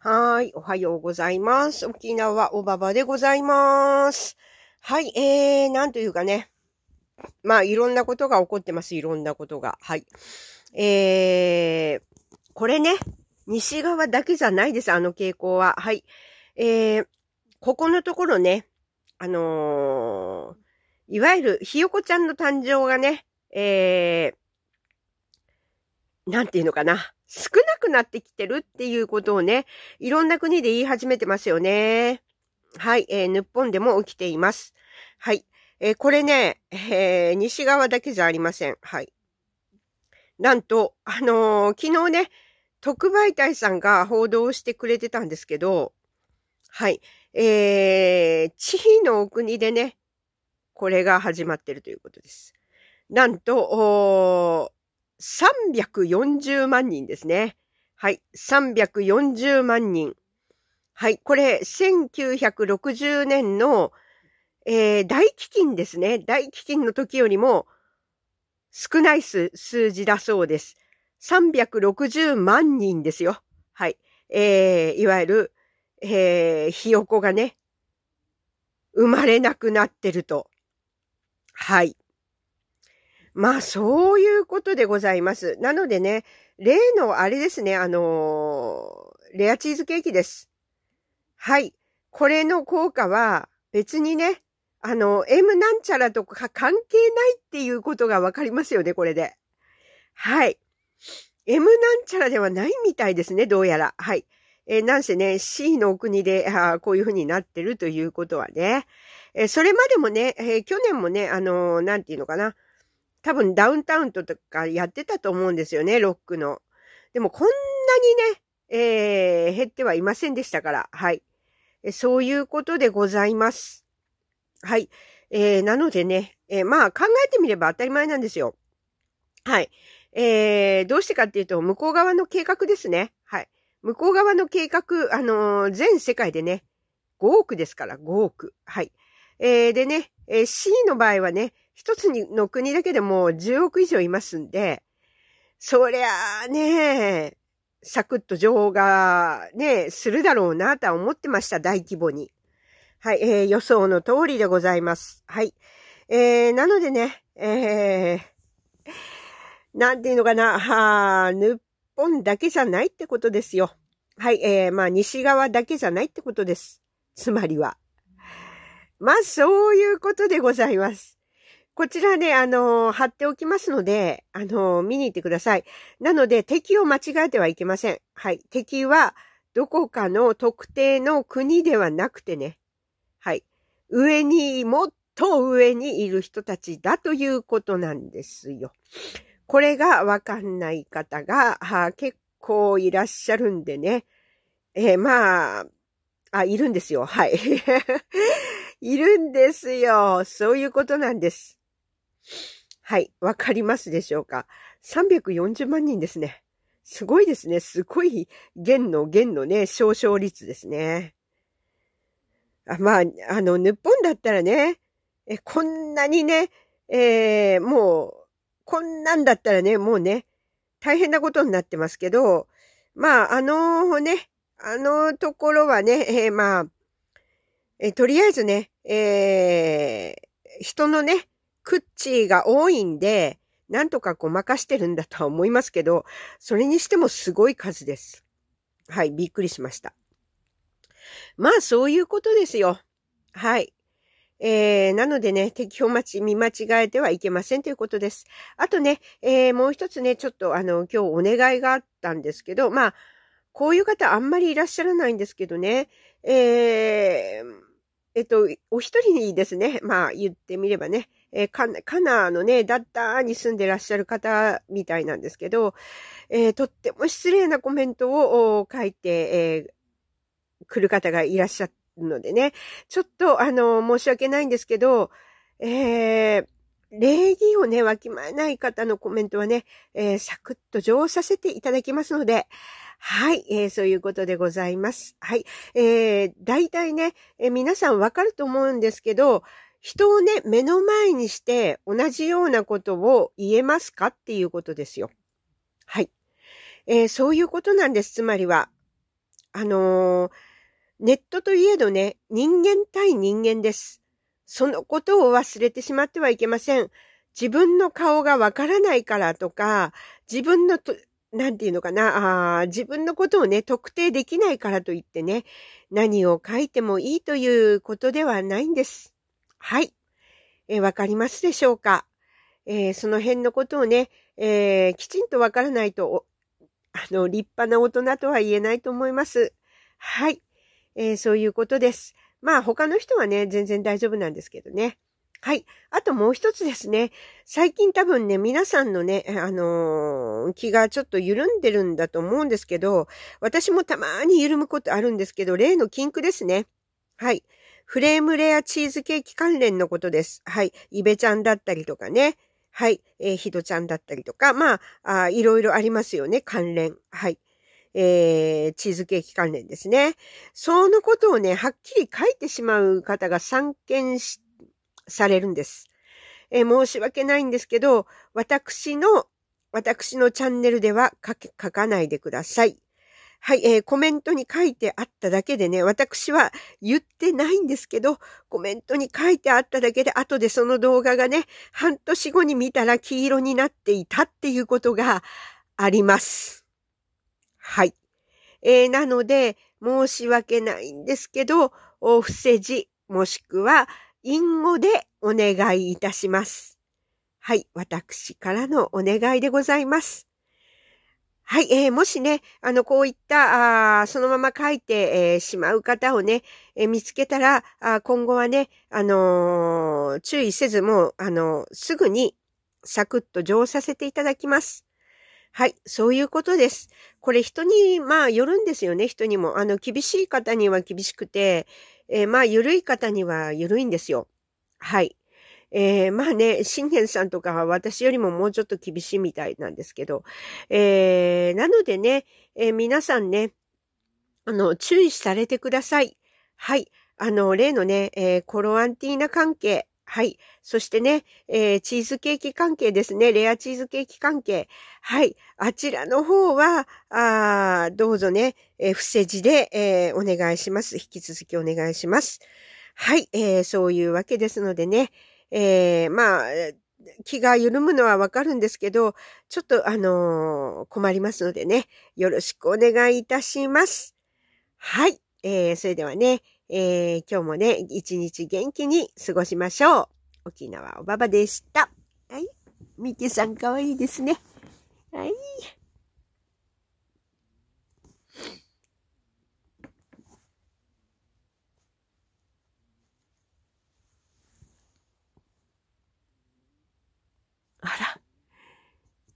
はい。おはようございます。沖縄おばばでございます。はい。えー、なんというかね。まあ、いろんなことが起こってます。いろんなことが。はい。えー、これね。西側だけじゃないです。あの傾向は。はい。えー、ここのところね。あのー、いわゆるひよこちゃんの誕生がね。えー、なんていうのかな。少なくなってきてるっていうことをね、いろんな国で言い始めてますよね。はい、えー、日本でも起きています。はい。えー、これね、えー、西側だけじゃありません。はい。なんと、あのー、昨日ね、特売隊さんが報道してくれてたんですけど、はい。えー、地位のお国でね、これが始まってるということです。なんと、340万人ですね。はい。340万人。はい。これ、1960年の、えー、大飢饉ですね。大飢饉の時よりも少ない数字だそうです。360万人ですよ。はい。えー、いわゆる、えー、ひよこがね、生まれなくなってると。はい。まあ、そういうことでございます。なのでね、例のあれですね、あのー、レアチーズケーキです。はい。これの効果は、別にね、あの、M なんちゃらとか関係ないっていうことがわかりますよね、これで。はい。M なんちゃらではないみたいですね、どうやら。はい。えー、なんせね、C のお国で、あこういうふうになってるということはね。えー、それまでもね、えー、去年もね、あのなんていうのかな。多分ダウンタウンとかやってたと思うんですよね、ロックの。でもこんなにね、えー、減ってはいませんでしたから、はい。そういうことでございます。はい。えー、なのでね、えー、まあ考えてみれば当たり前なんですよ。はい。えー、どうしてかっていうと、向こう側の計画ですね。はい。向こう側の計画、あのー、全世界でね、5億ですから、5億。はい。えー、でね、えー、C の場合はね、一つの国だけでも10億以上いますんで、そりゃあね、サクッと情報がね、するだろうなとは思ってました、大規模に。はい、えー、予想の通りでございます。はい。えー、なのでね、えー、なんていうのかな、は日本だけじゃないってことですよ。はい、えー、まあ、西側だけじゃないってことです。つまりは。まあ、そういうことでございます。こちらね、あのー、貼っておきますので、あのー、見に行ってください。なので、敵を間違えてはいけません。はい。敵は、どこかの特定の国ではなくてね。はい。上に、もっと上にいる人たちだということなんですよ。これがわかんない方が、は結構いらっしゃるんでね。えー、まあ、あ、いるんですよ。はい。いるんですよ。そういうことなんです。はい。わかりますでしょうか ?340 万人ですね。すごいですね。すごい、元の元のね、少々率ですね。あまあ、あの、日本だったらね、えこんなにね、えー、もう、こんなんだったらね、もうね、大変なことになってますけど、まあ、あのね、あのところはね、えー、まあ、えー、とりあえずね、えー、人のね、クッチーが多いんで、なんとかごまかしてるんだとは思いますけど、それにしてもすごい数です。はい、びっくりしました。まあ、そういうことですよ。はい。えー、なのでね、適表待ち、見間違えてはいけませんということです。あとね、えー、もう一つね、ちょっとあの、今日お願いがあったんですけど、まあ、こういう方あんまりいらっしゃらないんですけどね、えー、えっと、お一人にですね、まあ言ってみればね、えー、カナのね、ダッターに住んでらっしゃる方みたいなんですけど、えー、とっても失礼なコメントを書いて、えー、来る方がいらっしゃるのでね、ちょっとあの、申し訳ないんですけど、えー、礼儀をね、わきまえない方のコメントはね、えー、サクッと浄させていただきますので、はい、えー、そういうことでございます。はい。えー、大体ね、えー、皆さんわかると思うんですけど、人をね、目の前にして同じようなことを言えますかっていうことですよ。はい。えー、そういうことなんです。つまりは、あのー、ネットといえどね、人間対人間です。そのことを忘れてしまってはいけません。自分の顔がわからないからとか、自分のなんていうのかな、あ自分のことをね、特定できないからといってね、何を書いてもいいということではないんです。はい。えわかりますでしょうか、えー、その辺のことをね、えー、きちんとわからないと、あの、立派な大人とは言えないと思います。はい。えー、そういうことです。まあ、他の人はね、全然大丈夫なんですけどね。はい。あともう一つですね。最近多分ね、皆さんのね、あのー、気がちょっと緩んでるんだと思うんですけど、私もたまに緩むことあるんですけど、例の禁句ですね。はい。フレームレアチーズケーキ関連のことです。はい。イベちゃんだったりとかね。はい。えー、ヒドちゃんだったりとか、まあ、あいろいろありますよね。関連。はい。えー、チーズケーキ関連ですね。そのことをね、はっきり書いてしまう方が散見して、されるんです。え申し訳ないんですけど、私の、私のチャンネルでは書書かないでください。はい、えー、コメントに書いてあっただけでね、私は言ってないんですけど、コメントに書いてあっただけで、後でその動画がね、半年後に見たら黄色になっていたっていうことがあります。はい。えー、なので、申し訳ないんですけど、お伏せ字、もしくは、隠語でお願いいたします。はい、私からのお願いでございます。はい、えー、もしね、あの、こういった、あそのまま書いて、えー、しまう方をね、えー、見つけたら、あ今後はね、あのー、注意せず、もう、あのすぐに、サクッと乗させていただきます。はい、そういうことです。これ人に、まあ、よるんですよね、人にも。あの、厳しい方には厳しくて、えー、まあ、ゆるい方にはゆるいんですよ。はい。えー、まあね、信玄さんとかは私よりももうちょっと厳しいみたいなんですけど、えー、なのでね、えー、皆さんね、あの、注意されてください。はい。あの、例のね、えー、コロアンティーナ関係、はい。そしてね、えー、チーズケーキ関係ですね。レアチーズケーキ関係。はい。あちらの方は、あどうぞね、えー、伏せ字で、えー、お願いします。引き続きお願いします。はい。えー、そういうわけですのでね、えー、まあ、気が緩むのはわかるんですけど、ちょっとあのー、困りますのでね、よろしくお願いいたします。はい。えー、それではね、えー、今日もね、一日元気に過ごしましょう。沖縄おばばでした。はい。みけさんかわいいですね。はい。